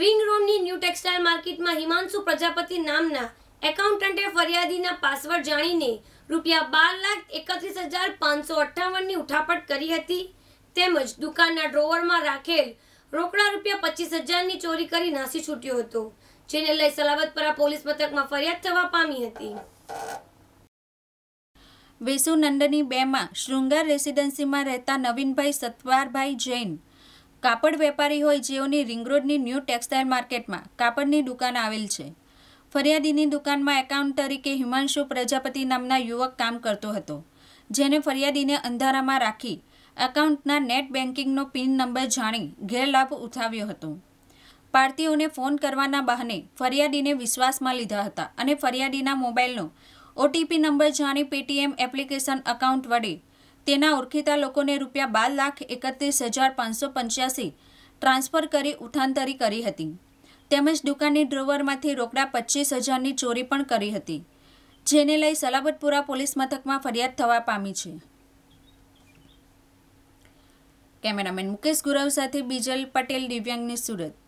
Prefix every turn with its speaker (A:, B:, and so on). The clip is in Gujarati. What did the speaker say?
A: રિંગ રોડની ન્યૂ ટેક્સટાઇલ માર્કેટમાં હિમાંશુ પ્રજાપતિ નામના એકાઉન્ટન્ટે ફરિયાદીના પાસવર્ડ જાણીને રૂપિયા બાર લાખ એકત્રીસ હજાર પાંચસો અઠ્ઠાવનની ઉઠાપટ કરી હતી તેમજ દુકાનના ડ્રોવરમાં રાખેલ રોકડા રૂપિયા પચીસ હજારની ચોરી કરી નાસી છૂટ્યો હતો જેને લઈ સલાબતપરા પોલીસ મથકમાં ફરિયાદ થવા પામી હતી
B: વેસુ બેમાં
A: શૃંગાર રેસિડેન્સીમાં
B: રહેતા નવીનભાઈ સત્વારભાઈ જૈન કાપડ વેપારી હોય જેઓની રિંગરોડની ન્યૂ ટેક્સટાઇલ માર્કેટમાં કાપડની દુકાન આવેલ છે ફરિયાદીની દુકાનમાં એકાઉન્ટ તરીકે હિમાંશુ પ્રજાપતિ નામના યુવક કામ કરતો હતો જેને ફરિયાદીને અંધારામાં રાખી એકાઉન્ટના નેટ બેન્કિંગનો પિન નંબર જાણી ગેરલાભ ઉઠાવ્યો હતો પાર્ટીઓને ફોન કરવાના બહાને ફરિયાદીને વિશ્વાસમાં લીધા હતા અને ફરિયાદીના મોબાઈલનો ઓટીપી નંબર જાણી પેટીએમ એપ્લિકેશન એકાઉન્ટ વડે તેના ઓળખીતા લોકોને રૂપિયા બાર લાખ એકત્રીસ હજાર પાંચસો પંચ્યાસી ટ્રાન્સફર કરી ઉઠાંતરી કરી હતી તેમજ દુકાનની ડ્રોવરમાંથી રોકડા પચીસ હજારની ચોરી પણ કરી હતી જેને લઈ સલાબતપુરા પોલીસ મથકમાં ફરિયાદ થવા પામી છે
A: કેમેરામેન મુકેશ ગુરવ સાથે બીજલ પટેલ દિવ્યાંગની સુરત